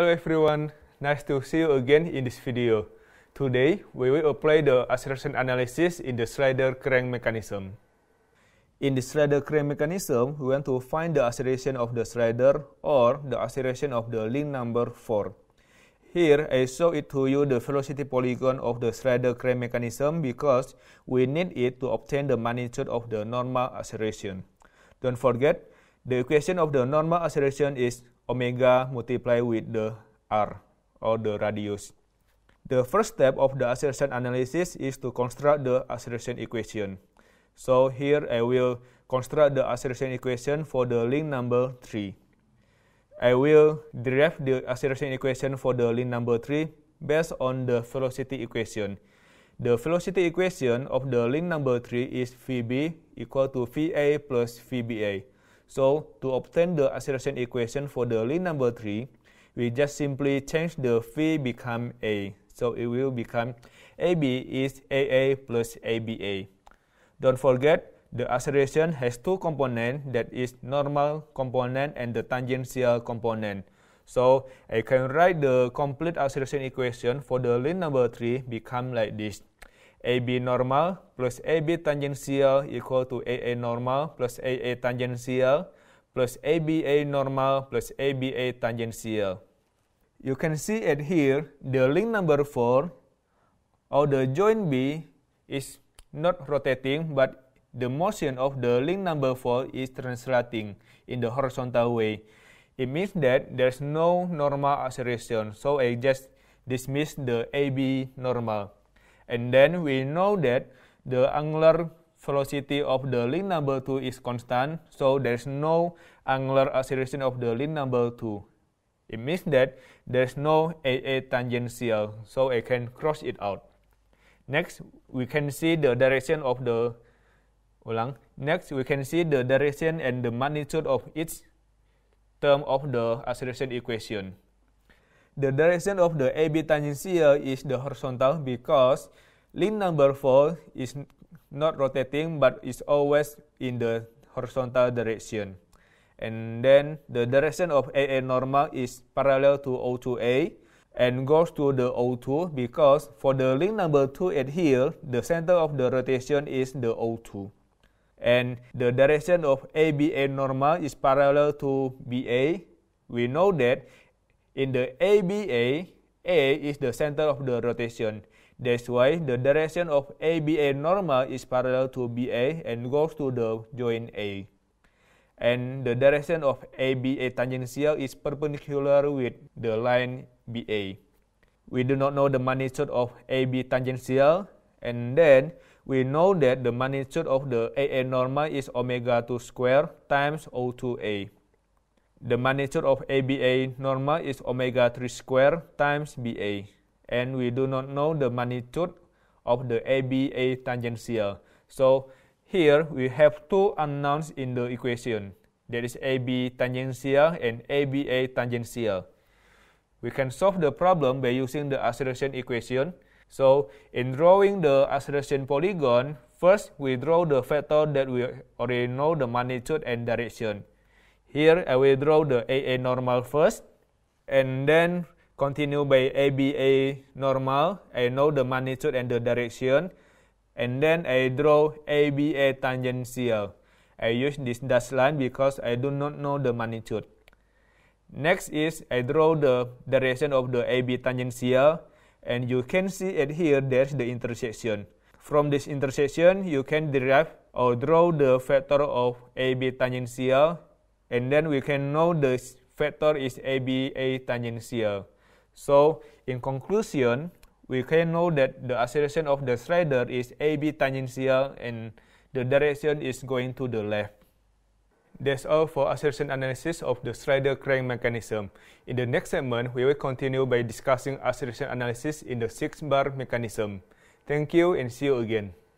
Hello everyone, nice to see you again in this video. Today, we will apply the acceleration analysis in the slider crank mechanism. In the slider crank mechanism, we want to find the acceleration of the slider or the acceleration of the link number 4. Here, I show it to you the velocity polygon of the slider crank mechanism because we need it to obtain the magnitude of the normal acceleration. Don't forget, the equation of the normal acceleration is omega multiply with the r or the radius. The first step of the acceleration analysis is to construct the acceleration equation. So here I will construct the acceleration equation for the link number 3. I will derive the acceleration equation for the link number 3 based on the velocity equation. The velocity equation of the link number 3 is Vb equal to Va plus Vba. So to obtain the acceleration equation for the link number 3, we just simply change the v become A. So it will become AB is AA plus ABA. Don't forget, the acceleration has two components that is normal component and the tangential component. So I can write the complete acceleration equation for the link number 3 become like this. AB normal plus AB tangensial equal to AA normal plus AA tangensial plus ABA normal plus ABA tangensial. You can see it here, the link number 4 or the joint B is not rotating but the motion of the link number 4 is translating in the horizontal way. It means that there's no normal acceleration, so I just dismiss the AB normal. And then we know that the angular velocity of the link number 2 is constant, so there's no angular acceleration of the link number 2. It means that there's no AA tangential, so I can cross it out. Next, we can see the direction of the ulang. Next, we can see the direction and the magnitude of each term of the acceleration equation the direction of the AB tangential is the horizontal because link number 4 is not rotating but is always in the horizontal direction. And then the direction of AA normal is parallel to O2A and goes to the O2 because for the link number 2 at here the center of the rotation is the O2. And the direction of ABA normal is parallel to BA. We know that in the ABA, A is the center of the rotation. That's why the direction of ABA normal is parallel to BA and goes to the joint A. And the direction of ABA tangential is perpendicular with the line BA. We do not know the magnitude of AB tangential, and then we know that the magnitude of the AA normal is omega 2 square times O2A. The magnitude of ABA normal is omega 3 square times BA. And we do not know the magnitude of the ABA tangential. So here we have two unknowns in the equation. There is AB tangential and ABA tangential. We can solve the problem by using the acceleration equation. So in drawing the acceleration polygon, first we draw the vector that we already know the magnitude and direction. Here I will draw the AA normal first and then continue by ABA normal. I know the magnitude and the direction. And then I draw ABA tangential. I use this dashed line because I do not know the magnitude. Next is I draw the direction of the AB tangential and you can see it here there's the intersection. From this intersection, you can derive or draw the vector of AB tangential and then we can know the factor is ABA tangential. So in conclusion, we can know that the acceleration of the slider is AB tangential and the direction is going to the left. That's all for acceleration analysis of the slider crank mechanism. In the next segment, we will continue by discussing acceleration analysis in the six-bar mechanism. Thank you and see you again.